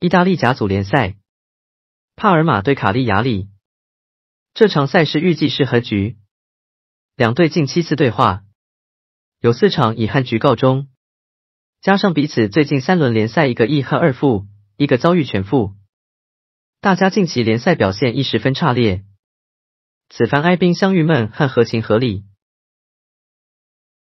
意大利甲组联赛，帕尔马对卡利亚里，这场赛事预计是和局。两队近七次对话，有四场以和局告终，加上彼此最近三轮联赛一个一和二负，一个遭遇全负，大家近期联赛表现亦十分差劣，此番哀兵相遇，闷和合情合理。